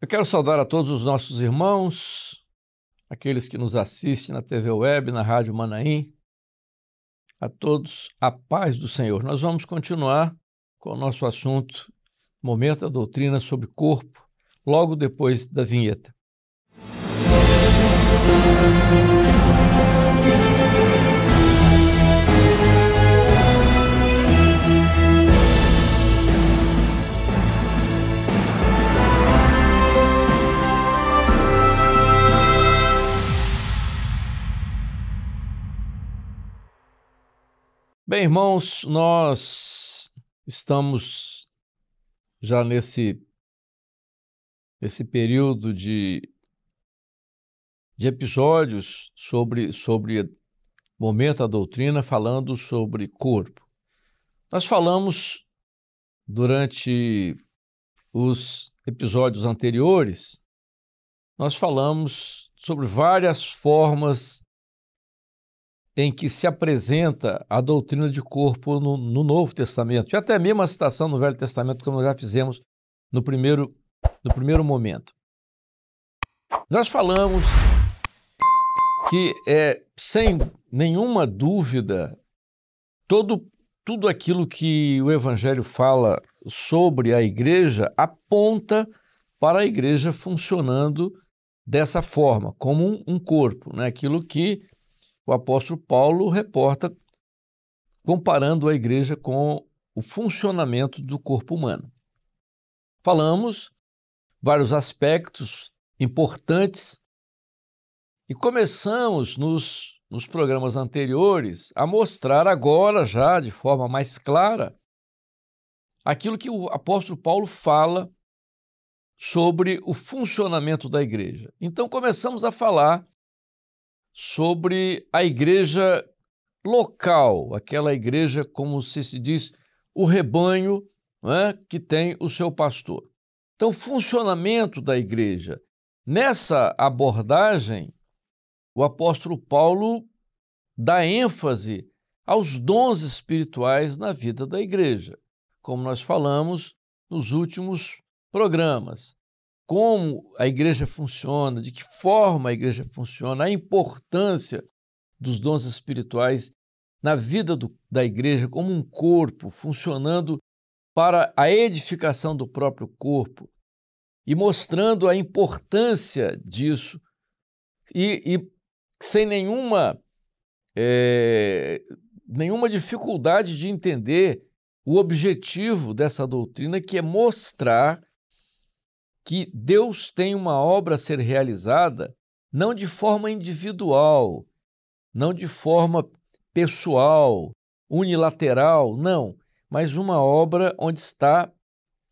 Eu quero saudar a todos os nossos irmãos, aqueles que nos assistem na TV Web, na Rádio Manaim. A todos a paz do Senhor. Nós vamos continuar com o nosso assunto, momento da doutrina sobre corpo, logo depois da vinheta. Música Bem, irmãos, nós estamos já nesse, nesse período de, de episódios sobre, sobre momento da doutrina, falando sobre corpo. Nós falamos durante os episódios anteriores, nós falamos sobre várias formas em que se apresenta a doutrina de corpo no, no Novo Testamento, e até mesmo a citação no Velho Testamento, como nós já fizemos no primeiro, no primeiro momento. Nós falamos que, é, sem nenhuma dúvida, todo, tudo aquilo que o Evangelho fala sobre a igreja aponta para a igreja funcionando dessa forma, como um, um corpo, né? aquilo que o apóstolo Paulo reporta comparando a igreja com o funcionamento do corpo humano. Falamos vários aspectos importantes e começamos nos, nos programas anteriores a mostrar agora já de forma mais clara aquilo que o apóstolo Paulo fala sobre o funcionamento da igreja. Então começamos a falar sobre a igreja local, aquela igreja, como se se diz, o rebanho é, que tem o seu pastor. Então, funcionamento da igreja. Nessa abordagem, o apóstolo Paulo dá ênfase aos dons espirituais na vida da igreja, como nós falamos nos últimos programas como a igreja funciona, de que forma a igreja funciona, a importância dos dons espirituais na vida do, da igreja como um corpo funcionando para a edificação do próprio corpo e mostrando a importância disso e, e sem nenhuma é, nenhuma dificuldade de entender o objetivo dessa doutrina que é mostrar que Deus tem uma obra a ser realizada não de forma individual, não de forma pessoal, unilateral, não, mas uma obra onde está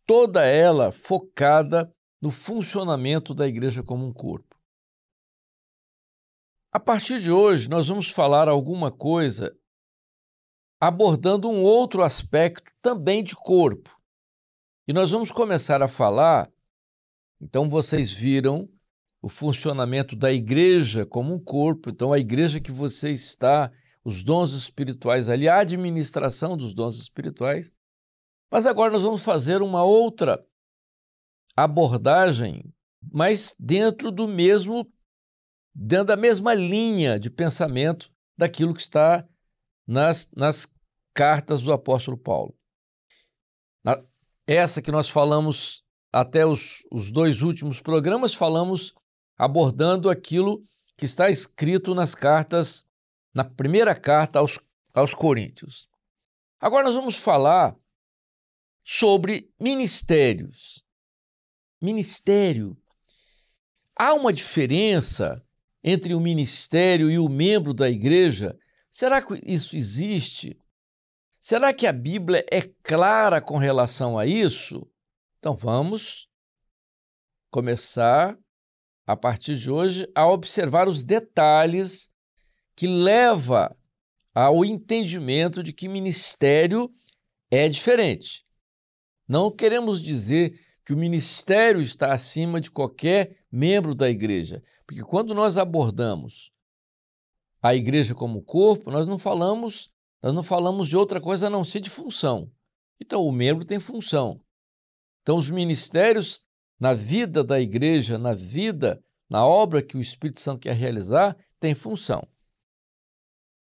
toda ela focada no funcionamento da igreja como um corpo. A partir de hoje, nós vamos falar alguma coisa abordando um outro aspecto também de corpo. E nós vamos começar a falar então vocês viram o funcionamento da igreja como um corpo. Então a igreja que você está, os dons espirituais, ali a administração dos dons espirituais. Mas agora nós vamos fazer uma outra abordagem, mas dentro do mesmo dentro da mesma linha de pensamento daquilo que está nas, nas cartas do apóstolo Paulo. Na, essa que nós falamos até os, os dois últimos programas, falamos abordando aquilo que está escrito nas cartas, na primeira carta aos, aos Coríntios. Agora nós vamos falar sobre ministérios. Ministério. Há uma diferença entre o ministério e o membro da igreja? Será que isso existe? Será que a Bíblia é clara com relação a isso? Então vamos começar a partir de hoje a observar os detalhes que leva ao entendimento de que ministério é diferente. Não queremos dizer que o ministério está acima de qualquer membro da igreja, porque quando nós abordamos a igreja como corpo, nós não falamos, nós não falamos de outra coisa a não ser de função. Então o membro tem função. Então, os ministérios na vida da igreja, na vida, na obra que o Espírito Santo quer realizar, tem função.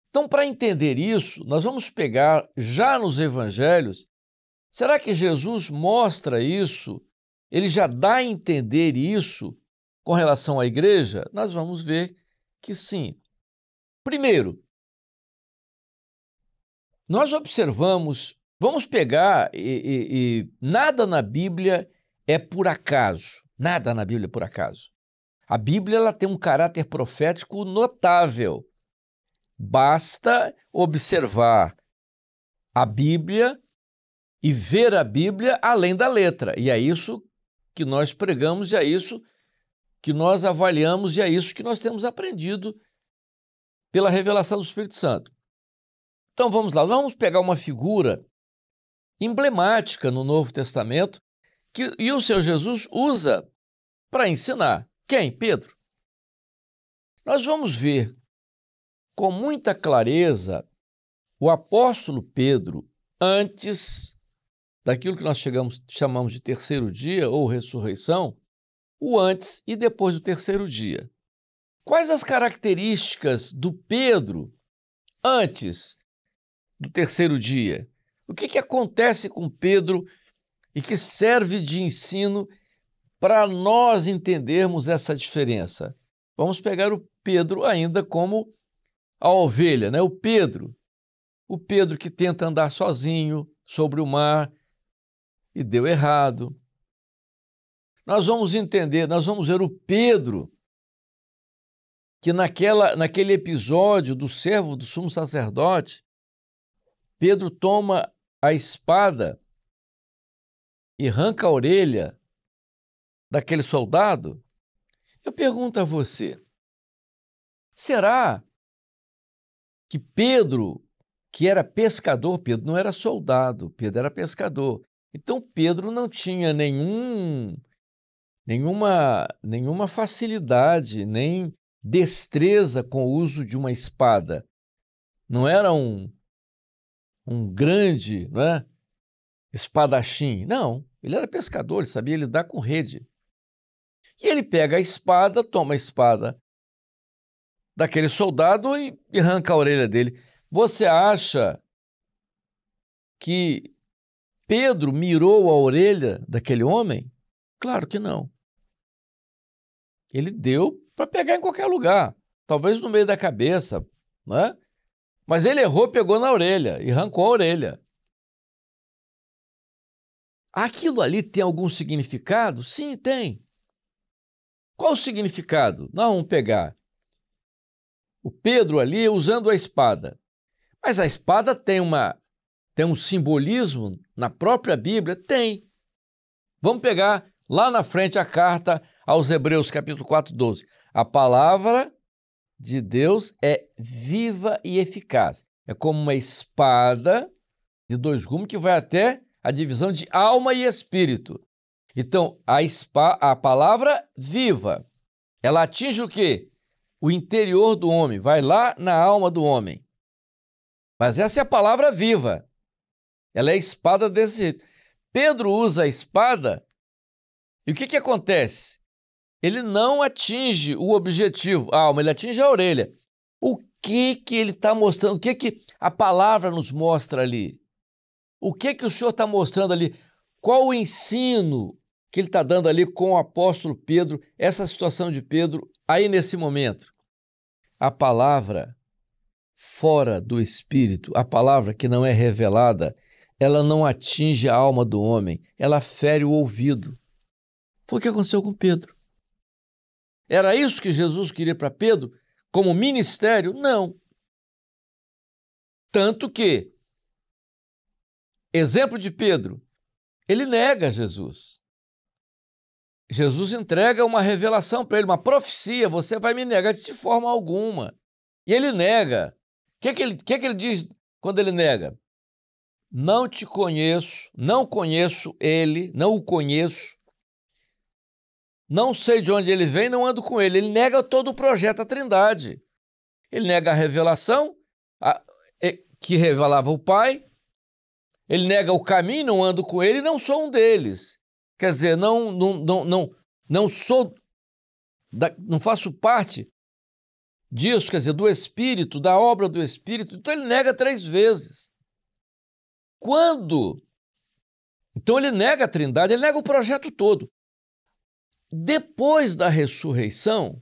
Então, para entender isso, nós vamos pegar já nos evangelhos. Será que Jesus mostra isso? Ele já dá a entender isso com relação à igreja? Nós vamos ver que sim. Primeiro, nós observamos Vamos pegar e, e, e, nada na Bíblia é por acaso. Nada na Bíblia é por acaso. A Bíblia ela tem um caráter profético notável. Basta observar a Bíblia e ver a Bíblia além da letra. E é isso que nós pregamos, e é isso que nós avaliamos, e é isso que nós temos aprendido pela revelação do Espírito Santo. Então vamos lá, vamos pegar uma figura emblemática no Novo Testamento que, e o seu Jesus usa para ensinar. Quem? Pedro. Nós vamos ver com muita clareza o apóstolo Pedro antes daquilo que nós chegamos, chamamos de terceiro dia ou ressurreição, o antes e depois do terceiro dia. Quais as características do Pedro antes do terceiro dia o que, que acontece com Pedro e que serve de ensino para nós entendermos essa diferença? Vamos pegar o Pedro ainda como a ovelha, né? O Pedro. O Pedro que tenta andar sozinho sobre o mar e deu errado. Nós vamos entender, nós vamos ver o Pedro que naquela, naquele episódio do servo do sumo sacerdote, Pedro toma a espada e arranca a orelha daquele soldado, eu pergunto a você: será que Pedro, que era pescador, Pedro não era soldado, Pedro era pescador. Então Pedro não tinha nenhum nenhuma nenhuma facilidade, nem destreza com o uso de uma espada. Não era um um grande não é, espadachim. Não, ele era pescador, ele sabia lidar com rede. E ele pega a espada, toma a espada daquele soldado e arranca a orelha dele. Você acha que Pedro mirou a orelha daquele homem? Claro que não. Ele deu para pegar em qualquer lugar, talvez no meio da cabeça, né? Mas ele errou, pegou na orelha e arrancou a orelha. Aquilo ali tem algum significado? Sim, tem. Qual o significado? Não pegar. O Pedro ali usando a espada. Mas a espada tem uma tem um simbolismo na própria Bíblia? Tem. Vamos pegar lá na frente a carta aos Hebreus, capítulo 4, 12. A palavra de Deus é viva e eficaz. É como uma espada de dois gumes que vai até a divisão de alma e espírito. Então, a, spa, a palavra viva, ela atinge o quê? O interior do homem, vai lá na alma do homem. Mas essa é a palavra viva. Ela é a espada desse jeito. Pedro usa a espada e o que, que acontece? Ele não atinge o objetivo, a alma, ele atinge a orelha que que ele está mostrando? O que que a palavra nos mostra ali? O que que o Senhor está mostrando ali? Qual o ensino que ele está dando ali com o apóstolo Pedro, essa situação de Pedro aí nesse momento? A palavra fora do espírito, a palavra que não é revelada, ela não atinge a alma do homem, ela fere o ouvido. Foi o que aconteceu com Pedro. Era isso que Jesus queria para Pedro? como ministério? Não. Tanto que, exemplo de Pedro, ele nega Jesus. Jesus entrega uma revelação para ele, uma profecia: você vai me negar de forma alguma. E ele nega. O que, é que, ele, que, é que ele diz quando ele nega? Não te conheço, não conheço ele, não o conheço, não sei de onde ele vem, não ando com ele. Ele nega todo o projeto da Trindade. Ele nega a revelação a, que revelava o Pai. Ele nega o caminho, não ando com ele, não sou um deles. Quer dizer, não, não, não, não, não sou, da, não faço parte disso, quer dizer, do Espírito, da obra do Espírito. Então ele nega três vezes. Quando? Então ele nega a Trindade, ele nega o projeto todo. Depois da ressurreição,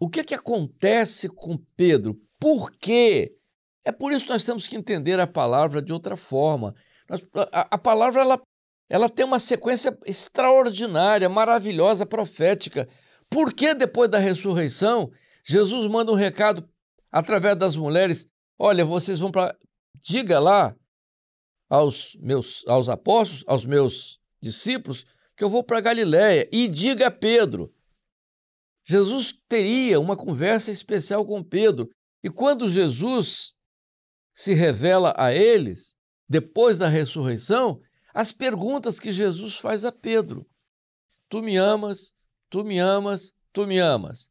o que, que acontece com Pedro? Por quê? É por isso que nós temos que entender a palavra de outra forma. a, a, palavra ela, ela tem uma sequência extraordinária, maravilhosa, profética. Por que depois da ressurreição, Jesus manda um recado através das mulheres: olha, vocês vão para. Diga lá aos meus aos apóstolos, aos meus discípulos, que eu vou para Galiléia e diga a Pedro. Jesus teria uma conversa especial com Pedro. E quando Jesus se revela a eles, depois da ressurreição, as perguntas que Jesus faz a Pedro: Tu me amas, tu me amas, tu me amas.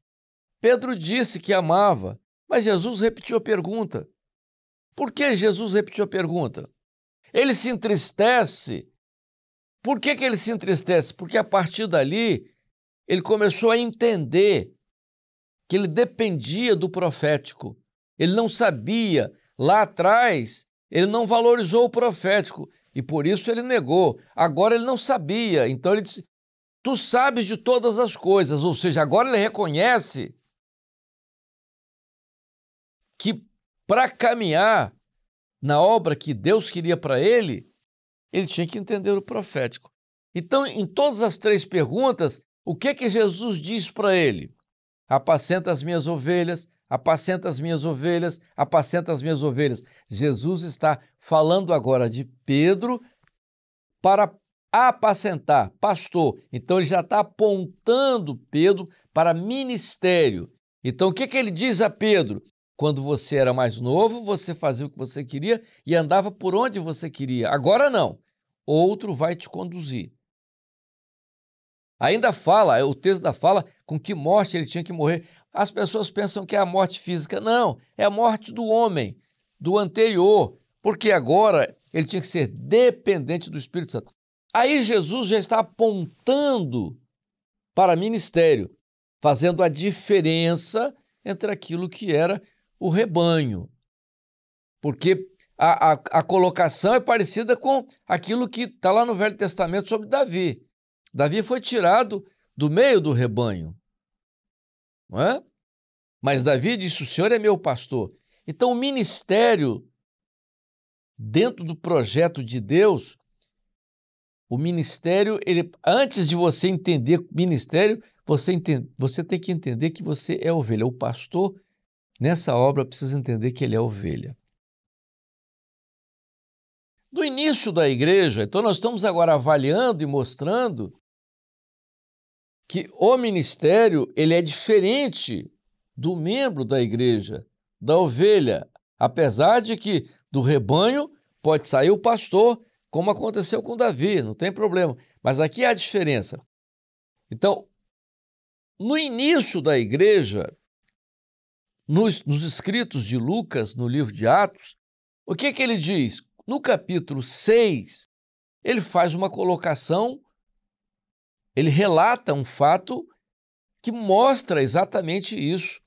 Pedro disse que amava, mas Jesus repetiu a pergunta. Por que Jesus repetiu a pergunta? Ele se entristece por que, que ele se entristece? Porque a partir dali ele começou a entender que ele dependia do profético. Ele não sabia, lá atrás, ele não valorizou o profético e por isso ele negou. Agora ele não sabia, então ele disse: Tu sabes de todas as coisas. Ou seja, agora ele reconhece que para caminhar na obra que Deus queria para ele, ele tinha que entender o profético. Então, em todas as três perguntas, o que que Jesus diz para ele? Apacenta as minhas ovelhas, apacenta as minhas ovelhas, apacenta as minhas ovelhas. Jesus está falando agora de Pedro para apacentar, pastor. Então, ele já está apontando Pedro para ministério. Então, o que, que ele diz a Pedro? Quando você era mais novo, você fazia o que você queria e andava por onde você queria. Agora não. Outro vai te conduzir. Ainda fala, é, o texto da fala, com que morte ele tinha que morrer. As pessoas pensam que é a morte física. Não, é a morte do homem, do anterior, porque agora ele tinha que ser dependente do Espírito Santo. Aí Jesus já está apontando para ministério, fazendo a diferença entre aquilo que era o rebanho. Porque a, a, a colocação é parecida com aquilo que está lá no Velho Testamento sobre Davi. Davi foi tirado do meio do rebanho. Não é? Mas Davi disse: O Senhor é meu pastor. Então, o ministério, dentro do projeto de Deus, o ministério, ele, antes de você entender ministério, você, entende, você tem que entender que você é ovelha. O pastor Nessa obra, precisa entender que ele é ovelha. Do início da igreja, então nós estamos agora avaliando e mostrando que o ministério ele é diferente do membro da igreja, da ovelha, apesar de que do rebanho pode sair o pastor, como aconteceu com Davi, não tem problema. Mas aqui há a diferença. Então, no início da igreja, nos, nos escritos de Lucas, no livro de Atos, o que, que ele diz? No capítulo 6, ele faz uma colocação, ele relata um fato que mostra exatamente isso,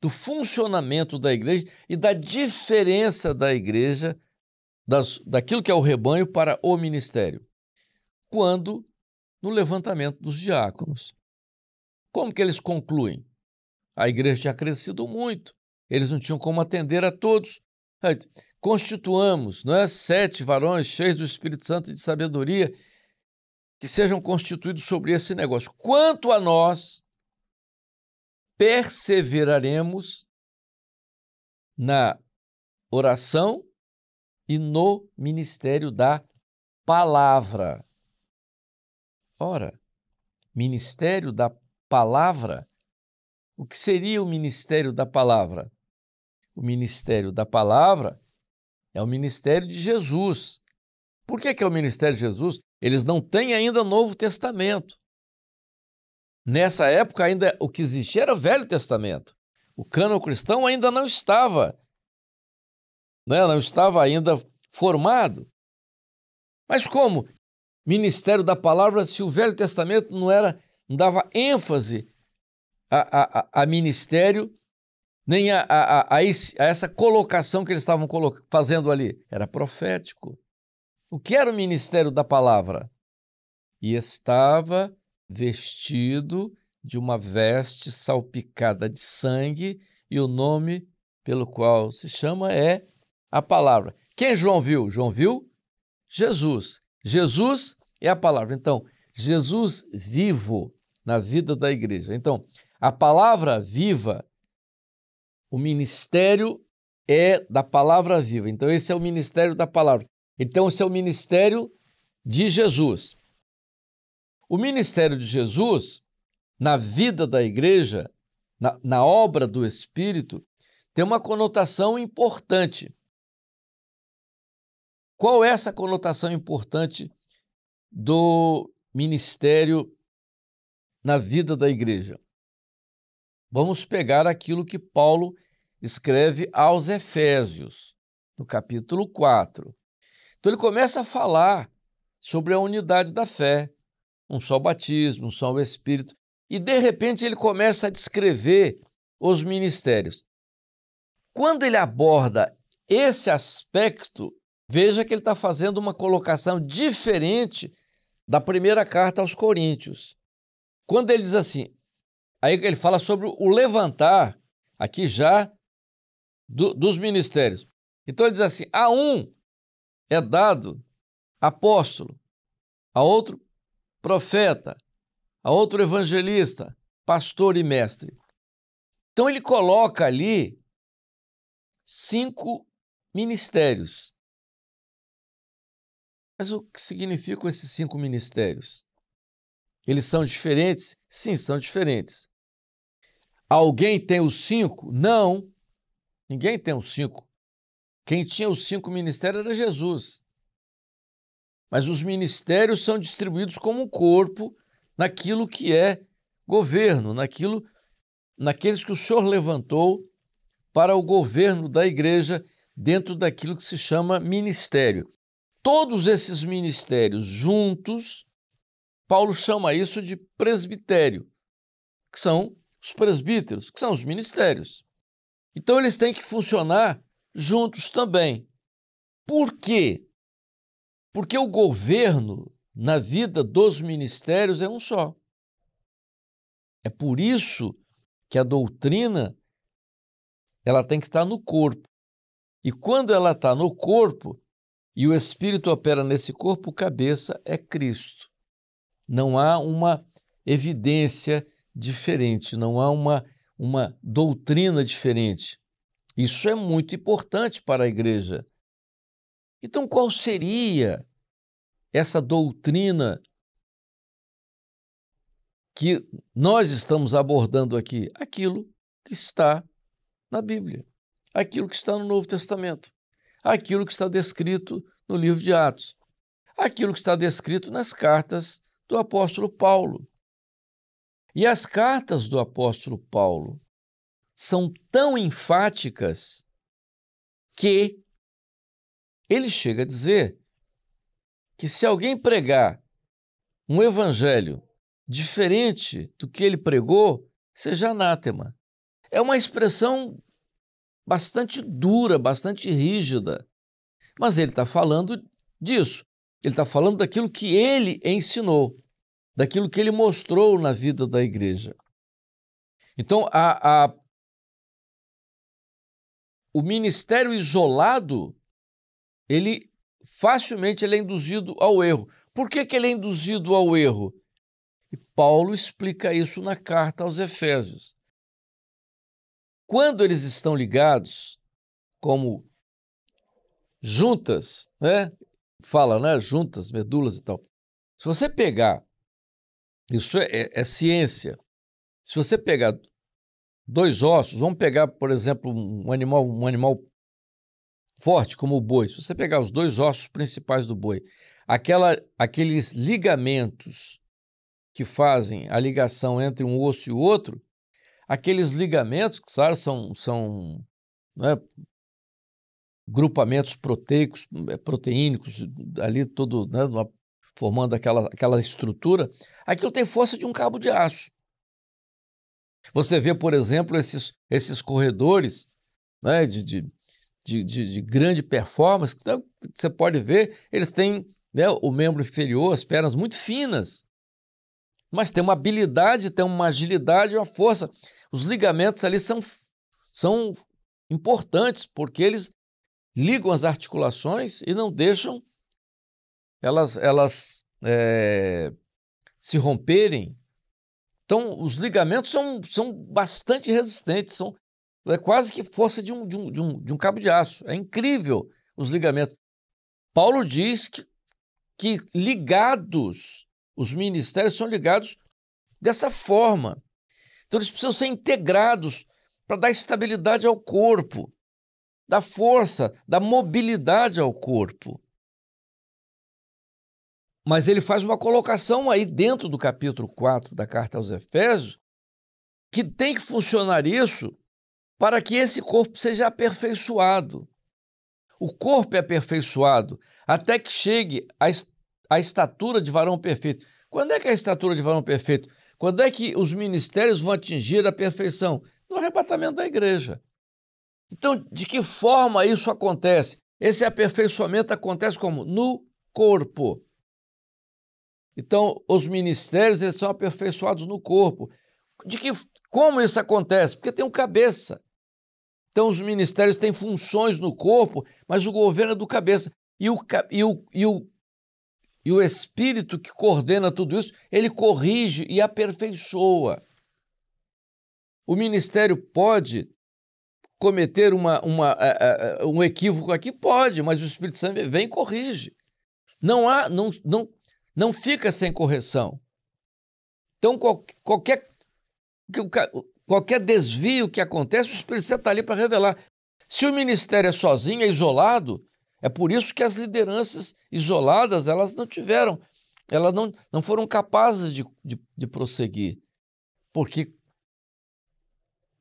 do funcionamento da igreja e da diferença da igreja, das, daquilo que é o rebanho para o ministério. Quando? No levantamento dos diáconos. Como que eles concluem? A igreja tinha crescido muito, eles não tinham como atender a todos. Constituamos, não é? Sete varões cheios do Espírito Santo e de sabedoria que sejam constituídos sobre esse negócio. Quanto a nós, perseveraremos na oração e no ministério da palavra. Ora, ministério da palavra o que seria o ministério da palavra? O ministério da palavra é o ministério de Jesus. Por que, que é o ministério de Jesus? Eles não têm ainda Novo Testamento. Nessa época, ainda o que existia era o Velho Testamento. O cano cristão ainda não estava, né? não estava ainda formado. Mas como ministério da palavra se o Velho Testamento não era não dava ênfase a, a, a ministério, nem a, a, a, esse, a, essa colocação que eles estavam fazendo ali. Era profético. O que era o ministério da palavra? E estava vestido de uma veste salpicada de sangue, e o nome pelo qual se chama é a palavra. Quem João viu? João viu Jesus. Jesus é a palavra. Então, Jesus vivo na vida da igreja. Então, a palavra viva, o ministério é da palavra viva. Então, esse é o ministério da palavra. Então, esse é o ministério de Jesus. O ministério de Jesus, na vida da igreja, na, na obra do Espírito, tem uma conotação importante. Qual é essa conotação importante do ministério na vida da igreja? Vamos pegar aquilo que Paulo escreve aos Efésios, no capítulo 4. Então ele começa a falar sobre a unidade da fé, um só batismo, um só Espírito, e de repente ele começa a descrever os ministérios. Quando ele aborda esse aspecto, veja que ele está fazendo uma colocação diferente da primeira carta aos Coríntios. Quando ele diz assim: Aí ele fala sobre o levantar, aqui já, do, dos ministérios. Então ele diz assim: a um é dado apóstolo, a outro profeta, a outro evangelista, pastor e mestre. Então ele coloca ali cinco ministérios. Mas o que significam esses cinco ministérios? Eles são diferentes? Sim, são diferentes. Alguém tem os cinco? Não. Ninguém tem os cinco. Quem tinha os cinco ministérios era Jesus. Mas os ministérios são distribuídos como um corpo naquilo que é governo, naquilo, naqueles que o Senhor levantou para o governo da igreja dentro daquilo que se chama ministério. Todos esses ministérios juntos, Paulo chama isso de presbitério, que são os presbíteros, que são os ministérios. Então eles têm que funcionar juntos também. Por quê? Porque o governo na vida dos ministérios é um só. É por isso que a doutrina ela tem que estar no corpo. E quando ela está no corpo e o Espírito opera nesse corpo, cabeça é Cristo. Não há uma evidência diferente, não há uma, uma doutrina diferente. Isso é muito importante para a igreja. Então, qual seria essa doutrina que nós estamos abordando aqui? Aquilo que está na Bíblia, aquilo que está no Novo Testamento, aquilo que está descrito no livro de Atos, aquilo que está descrito nas cartas do apóstolo Paulo. E as cartas do apóstolo Paulo são tão enfáticas que ele chega a dizer que se alguém pregar um evangelho diferente do que ele pregou, seja anátema. É uma expressão bastante dura, bastante rígida, mas ele está falando disso. Ele está falando daquilo que ele ensinou daquilo que ele mostrou na vida da igreja. Então, a, a, o ministério isolado, ele facilmente ele é induzido ao erro. Por que, que ele é induzido ao erro? E Paulo explica isso na carta aos Efésios. Quando eles estão ligados, como juntas, né? Fala, né? Juntas, medulas e tal. Se você pegar isso é, é, é ciência. Se você pegar dois ossos, vamos pegar, por exemplo, um animal, um animal forte como o boi. Se você pegar os dois ossos principais do boi, aquela, aqueles ligamentos que fazem a ligação entre um osso e o outro, aqueles ligamentos, que claro, são, são né, grupamentos proteicos, é, proteínicos, ali todo, né, uma formando aquela, aquela estrutura, aquilo tem força de um cabo de aço. Você vê, por exemplo, esses, esses corredores né, de, de, de, de grande performance, que você pode ver, eles têm né, o membro inferior, as pernas muito finas, mas tem uma habilidade, tem uma agilidade uma força. Os ligamentos ali são, são importantes, porque eles ligam as articulações e não deixam elas, elas é, se romperem, então os ligamentos são, são bastante resistentes, são é quase que força de um, de, um, de, um, de um cabo de aço. É incrível os ligamentos. Paulo diz que, que ligados, os ministérios são ligados dessa forma. Então eles precisam ser integrados para dar estabilidade ao corpo, dar força, dar mobilidade ao corpo. Mas ele faz uma colocação aí dentro do capítulo 4 da carta aos Efésios que tem que funcionar isso para que esse corpo seja aperfeiçoado. O corpo é aperfeiçoado até que chegue à, est à estatura de varão perfeito. Quando é que é a estatura de varão perfeito? Quando é que os ministérios vão atingir a perfeição? No arrebatamento da igreja. Então, de que forma isso acontece? Esse aperfeiçoamento acontece como? No corpo. Então, os ministérios eles são aperfeiçoados no corpo. De que como isso acontece? Porque tem um cabeça. Então, os ministérios têm funções no corpo, mas o governo é do cabeça. E o, e o, e o, e o espírito que coordena tudo isso, ele corrige e aperfeiçoa. O ministério pode cometer uma, uma, uh, uh, um equívoco aqui? Pode, mas o Espírito Santo vem e corrige. Não há, não, não, não fica sem correção. Então, qual, qualquer, qualquer desvio que acontece, o Espírito Santo está ali para revelar. Se o ministério é sozinho, é isolado, é por isso que as lideranças isoladas, elas não tiveram, elas não, não foram capazes de, de, de prosseguir. Porque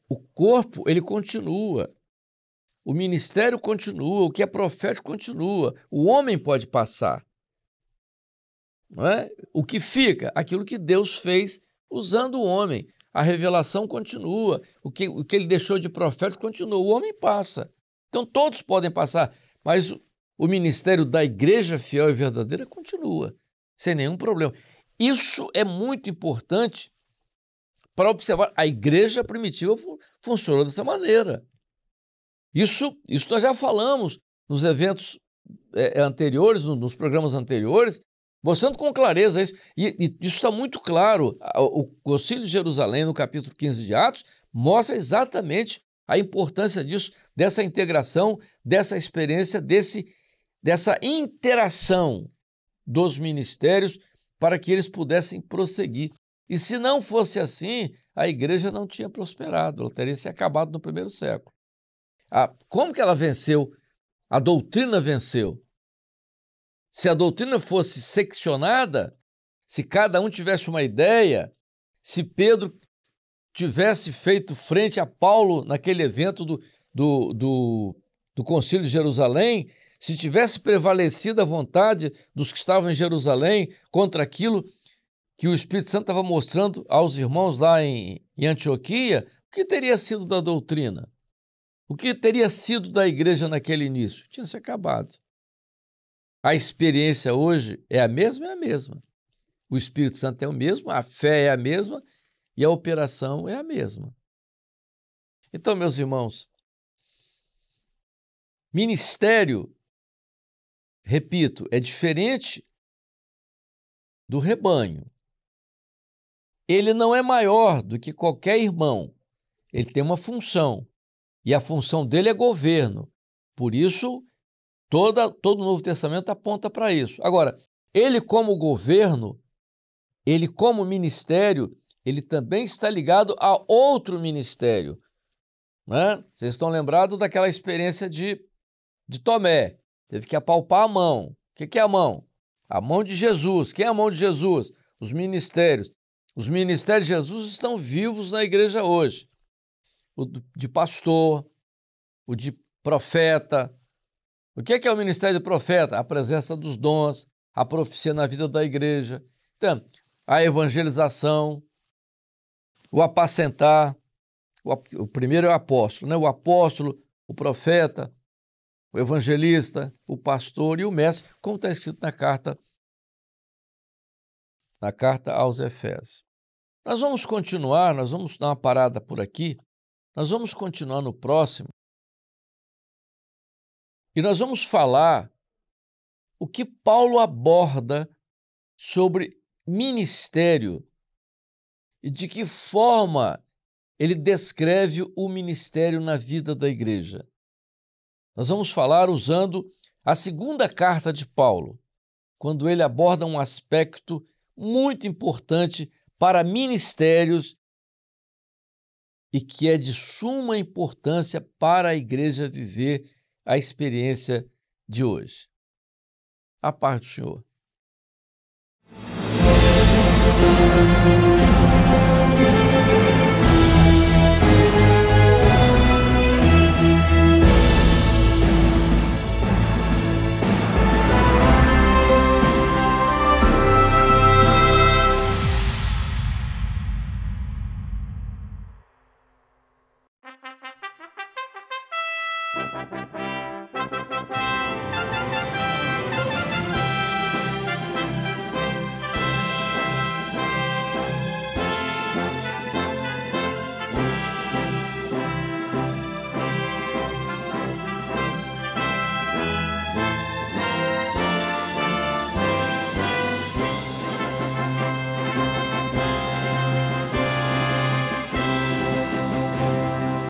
o corpo, ele continua. O ministério continua, o que é profético continua. O homem pode passar, é? O que fica? Aquilo que Deus fez usando o homem. A revelação continua, o que, o que ele deixou de profético continua, o homem passa. Então todos podem passar, mas o, ministério da igreja fiel e verdadeira continua, sem nenhum problema. Isso é muito importante para observar. A igreja primitiva fun funcionou dessa maneira. Isso, isso nós já falamos nos eventos é, anteriores, nos programas anteriores, mostrando com clareza isso. E, e isso está muito claro. O Concílio de Jerusalém, no capítulo 15 de Atos, mostra exatamente a importância disso, dessa integração, dessa experiência, desse, dessa interação dos ministérios para que eles pudessem prosseguir. E se não fosse assim, a igreja não tinha prosperado, ela teria se acabado no primeiro século. A, como que ela venceu? A doutrina venceu se a doutrina fosse seccionada, se cada um tivesse uma ideia, se Pedro tivesse feito frente a Paulo naquele evento do, do, do, do Concílio de Jerusalém, se tivesse prevalecido a vontade dos que estavam em Jerusalém contra aquilo que o Espírito Santo estava mostrando aos irmãos lá em, em Antioquia, o que teria sido da doutrina? O que teria sido da igreja naquele início? Tinha se acabado. A experiência hoje é a mesma, é a mesma. O Espírito Santo é o mesmo, a fé é a mesma e a operação é a mesma. Então, meus irmãos, ministério, repito, é diferente do rebanho. Ele não é maior do que qualquer irmão. Ele tem uma função. E a função dele é governo. Por isso, Toda, todo o Novo Testamento aponta para isso. Agora, ele como governo, ele como ministério, ele também está ligado a outro ministério. Né? Vocês estão lembrados daquela experiência de, de Tomé. Teve que apalpar a mão. O que, que é a mão? A mão de Jesus. Quem é a mão de Jesus? Os ministérios. Os ministérios de Jesus estão vivos na igreja hoje. O de pastor, o de profeta, o que é, que é o ministério do profeta? A presença dos dons, a profecia na vida da igreja. Então, a evangelização, o apacentar. O, o primeiro é o apóstolo, né? O apóstolo, o profeta, o evangelista, o pastor e o mestre, como está escrito na carta na carta aos Efésios. Nós vamos continuar, nós vamos dar uma parada por aqui. Nós vamos continuar no próximo e nós vamos falar o que Paulo aborda sobre ministério e de que forma ele descreve o ministério na vida da igreja. Nós vamos falar usando a segunda carta de Paulo, quando ele aborda um aspecto muito importante para ministérios e que é de suma importância para a igreja viver a experiência de hoje. A parte do Senhor.